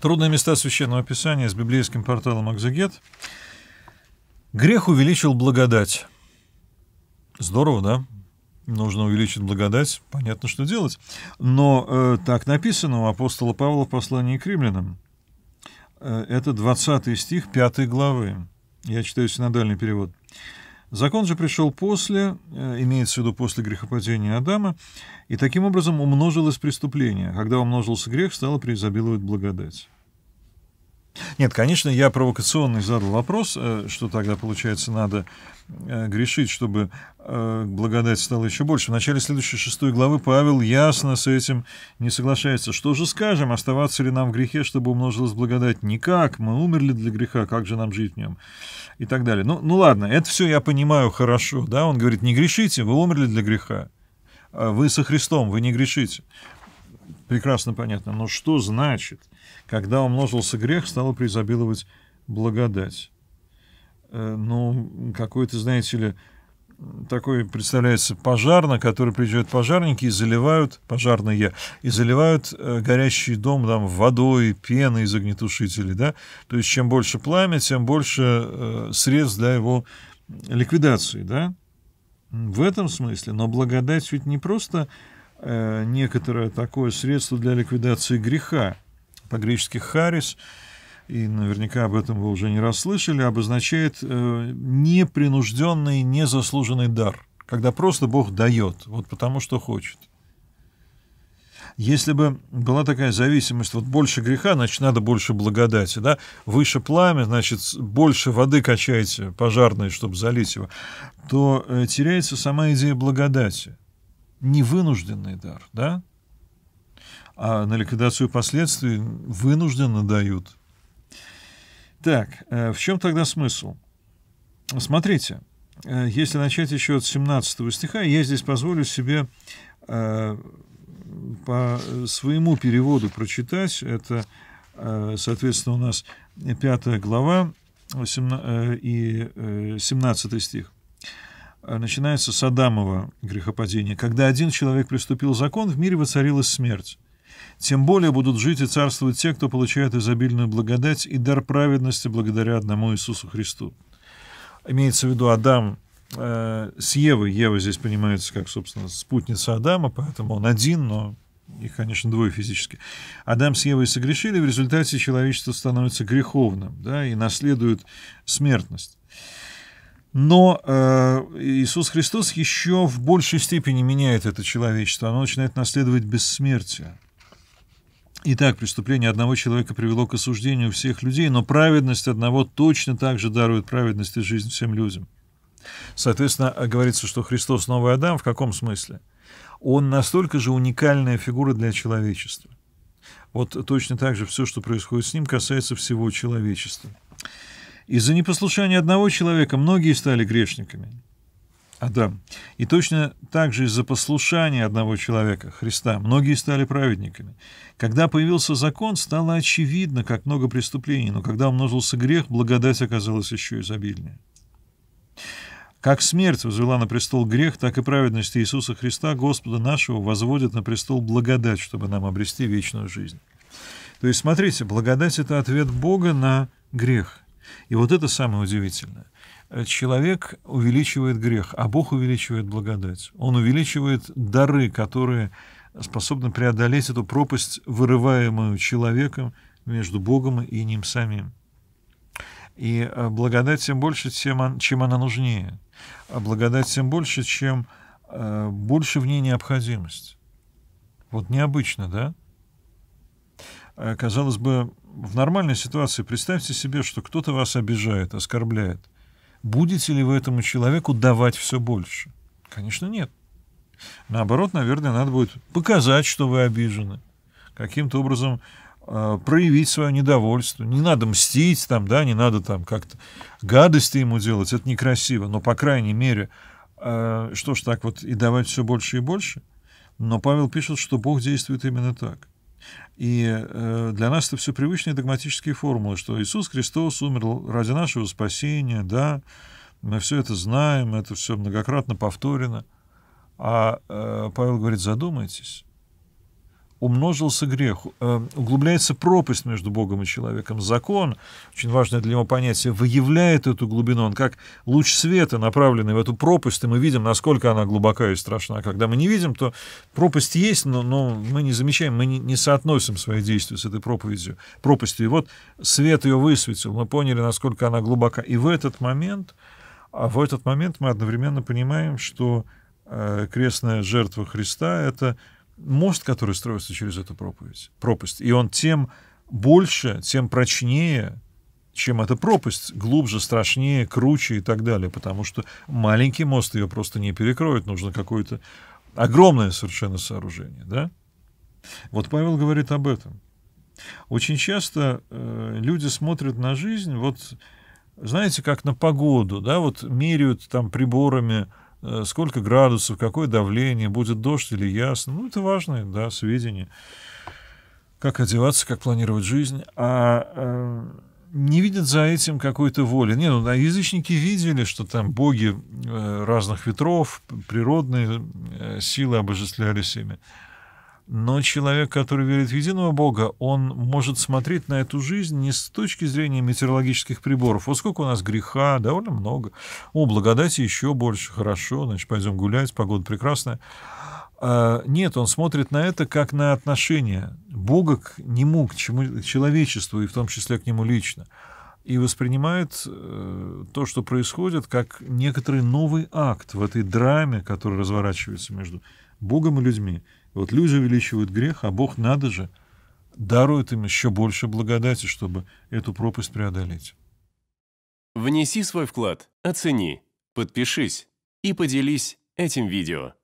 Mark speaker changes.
Speaker 1: Трудные места Священного Писания с библейским порталом «Экзегет». Грех увеличил благодать. Здорово, да? Нужно увеличить благодать, понятно, что делать. Но э, так написано у апостола Павла в послании к римлянам. Э, это 20 стих 5 главы. Я читаю синодальный перевод. Закон же пришел после, э, имеется в виду после грехопадения Адама, и таким образом умножилось преступление. Когда умножился грех, стало преизобиловать благодать. Нет, конечно, я провокационный задал вопрос, э, что тогда, получается, надо э, грешить, чтобы э, благодать стала еще больше. В начале следующей шестой главы Павел ясно с этим не соглашается. Что же скажем, оставаться ли нам в грехе, чтобы умножилась благодать? Никак, мы умерли для греха, как же нам жить в нем? И так далее. Ну, ну ладно, это все я понимаю хорошо, да, он говорит, не грешите, вы умерли для греха, а вы со Христом, вы не грешите прекрасно понятно. Но что значит, когда умножился грех, стало преизобиловать благодать? Э, ну, какой-то, знаете ли, такой представляется пожар, на который приезжают пожарники и заливают, пожарные, и заливают э, горящий дом там водой, пеной из огнетушителей, да, то есть чем больше пламя, тем больше э, средств для его ликвидации, да, в этом смысле, но благодать ведь не просто Э, некоторое такое средство для ликвидации греха, по-гречески «харис», и наверняка об этом вы уже не расслышали обозначает э, непринужденный, незаслуженный дар, когда просто Бог дает, вот потому что хочет. Если бы была такая зависимость, вот больше греха, значит, надо больше благодати, да, выше пламя, значит, больше воды качаете пожарной, чтобы залить его, то э, теряется сама идея благодати невынужденный дар, да? А на ликвидацию последствий вынужденно дают. Так, э, в чем тогда смысл? Смотрите, э, если начать еще от 17 стиха, я здесь позволю себе э, по своему переводу прочитать. Это, соответственно, у нас 5 глава и 17 стих. А, начинается с Адамова грехопадения. Когда один человек приступил закон, в мире воцарилась смерть. Тем более будут жить и царствовать те, кто получает изобильную благодать и дар праведности благодаря одному Иисусу Христу. Имеется в виду Адам э, с Евой. Ева здесь понимается как, собственно, спутница Адама, поэтому он один, но их, конечно, двое физически. Адам с Евой согрешили, в результате человечество становится греховным да, и наследует смертность. Но э, Иисус Христос еще в большей степени меняет это человечество. Оно начинает наследовать бессмертие. Итак, преступление одного человека привело к осуждению всех людей, но праведность одного точно так же дарует праведность и жизнь всем людям. Соответственно, э, говорится, что Христос — новый Адам. В каком смысле? Он настолько же уникальная фигура для человечества. Вот точно так же все, что происходит с ним, касается всего человечества. Из-за непослушания одного человека многие стали грешниками. Адам. И точно так же из-за послушания одного человека, Христа, многие стали праведниками. Когда появился закон, стало очевидно, как много преступлений, но когда умножился грех, благодать оказалась еще изобильнее. Как смерть возвела на престол грех, так и праведность Иисуса Христа, Господа нашего, возводит на престол благодать, чтобы нам обрести вечную жизнь. То есть, смотрите, благодать — это ответ Бога на грех — и вот это самое удивительное. Э, человек увеличивает грех, а Бог увеличивает благодать. Он увеличивает дары, которые способны преодолеть эту пропасть, вырываемую человеком между Богом и ним самим. И э, благодать тем больше, чем она нужнее. А благодать тем больше, чем э, больше в ней необходимость. Вот необычно, да? Казалось бы, в нормальной ситуации представьте себе, что кто-то вас обижает, оскорбляет. Будете ли вы этому человеку давать все больше? Конечно, нет. Наоборот, наверное, надо будет показать, что вы обижены. Каким-то образом э, проявить свое недовольство. Не надо мстить, там, да, не надо там как-то гадости ему делать, это некрасиво. Но, по крайней мере, э, что ж так вот и давать все больше и больше. Но Павел пишет, что Бог действует именно так. И э, для нас это все привычные догматические формулы, что Иисус Христос умер ради нашего спасения, да, мы все это знаем, это все многократно повторено. А э, Павел говорит, задумайтесь, умножился грех, э, углубляется пропасть между Богом и человеком. Закон, очень важное для него понятие, выявляет эту глубину. Он как луч света, направленный в эту пропасть, и мы видим, насколько она глубока и страшна. Когда мы не видим, то пропасть есть, но, но мы не замечаем, мы не, не соотносим свои действия с этой проповедью, пропастью. И вот свет ее высветил, мы поняли, насколько она глубока. И в этот момент, а в этот момент мы одновременно понимаем, что э, крестная жертва Христа — это — мост, который строится через эту проповедь, пропасть. И он тем больше, тем прочнее, чем эта пропасть, глубже, страшнее, круче и так далее, потому что маленький мост ее просто не перекроет, нужно какое-то огромное совершенно сооружение, да? Вот Павел говорит об этом. Очень часто э, люди смотрят на жизнь, вот, знаете, как на погоду, да, вот меряют там приборами, Э, сколько градусов, какое давление, будет дождь или ясно. Ну, это важные, да, сведения. Как одеваться, как планировать жизнь. А э, не видят за этим какой-то воли. Не, ну, а язычники видели, что там боги э, разных ветров, природные э, силы обожествлялись ими. Но человек, который верит в единого Бога, он может смотреть на эту жизнь не с точки зрения метеорологических приборов. Вот сколько у нас греха, довольно много. О, благодати еще больше, хорошо, значит, пойдем гулять, погода прекрасная. А, нет, он смотрит на это как на отношение Бога к нему, к, чему, к человечеству, и в том числе к нему лично. И воспринимает э, то, что происходит, как некоторый новый акт в этой драме, которая разворачивается между Богом и людьми. Вот люди увеличивают грех, а Бог, надо же, дарует им еще больше благодати, чтобы эту пропасть преодолеть. Внеси свой вклад, оцени, подпишись и поделись этим видео.